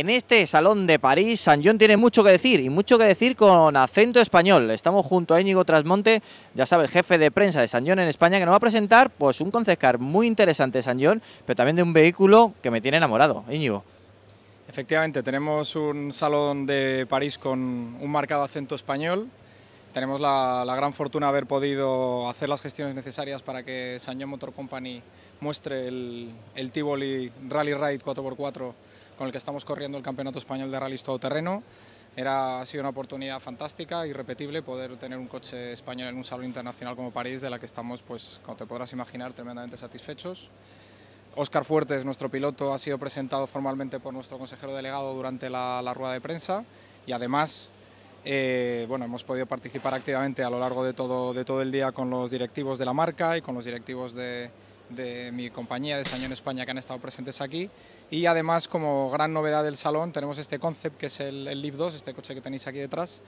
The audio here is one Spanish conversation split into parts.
En este Salón de París, San tiene mucho que decir y mucho que decir con acento español. Estamos junto a Íñigo Trasmonte, ya sabe, jefe de prensa de San en España, que nos va a presentar pues, un concecar muy interesante de San pero también de un vehículo que me tiene enamorado. Íñigo. Efectivamente, tenemos un Salón de París con un marcado acento español. Tenemos la, gran fortuna de haber podido hacer las gestiones necesarias para que San Motor Company muestre el, el Tivoli Rally Ride 4x4 con el que estamos corriendo el Campeonato Español de Rallys Todoterreno. Era, ha sido una oportunidad fantástica, irrepetible, poder tener un coche español en un salón internacional como París, de la que estamos, pues, como te podrás imaginar, tremendamente satisfechos. Óscar Fuertes, nuestro piloto, ha sido presentado formalmente por nuestro consejero delegado durante la, rueda de prensa y además eh, bueno, hemos podido participar activamente a lo largo de todo, de todo el día con los directivos de la marca y con los directivos de, de mi compañía de Sañón España que han estado presentes aquí y además como gran novedad del salón tenemos este concept que es el, el Leaf 2, este coche que tenéis aquí detrás,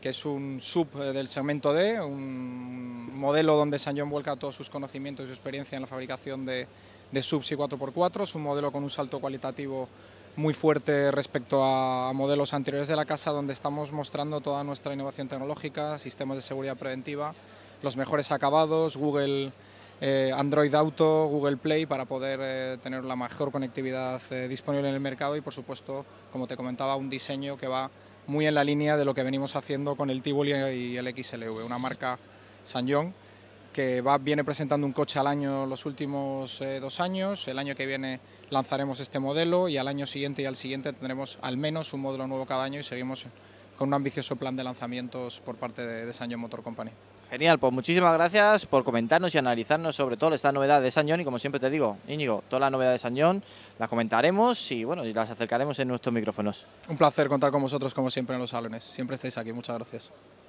que es un sub eh, del segmento D, un modelo donde Sañón vuelca todos sus conocimientos y su experiencia en la fabricación de, de subs y 4x4, es un modelo con un salto cualitativo muy fuerte respecto a modelos anteriores de la casa, donde estamos mostrando toda nuestra innovación tecnológica, sistemas de seguridad preventiva, los mejores acabados, Google eh, Android Auto, Google Play, para poder eh, tener la mejor conectividad eh, disponible en el mercado y, por supuesto, como te comentaba, un diseño que va muy en la línea de lo que venimos haciendo con el Tivoli y el XLV, una marca Sanyong que va, viene presentando un coche al año los últimos dos años. El año que viene lanzaremos este modelo y al año siguiente y al siguiente tendremos al menos un modelo nuevo cada año y seguimos un ambicioso plan de lanzamientos por parte de, de Motor Company. Genial, pues muchísimas gracias por comentarnos y analizarnos sobre todo esta novedad de Sañón. y como siempre te digo, Íñigo, toda la novedad de Sañón la comentaremos y bueno, y las acercaremos en nuestros micrófonos. Un placer contar con vosotros como siempre en los salones, siempre estáis aquí, muchas gracias.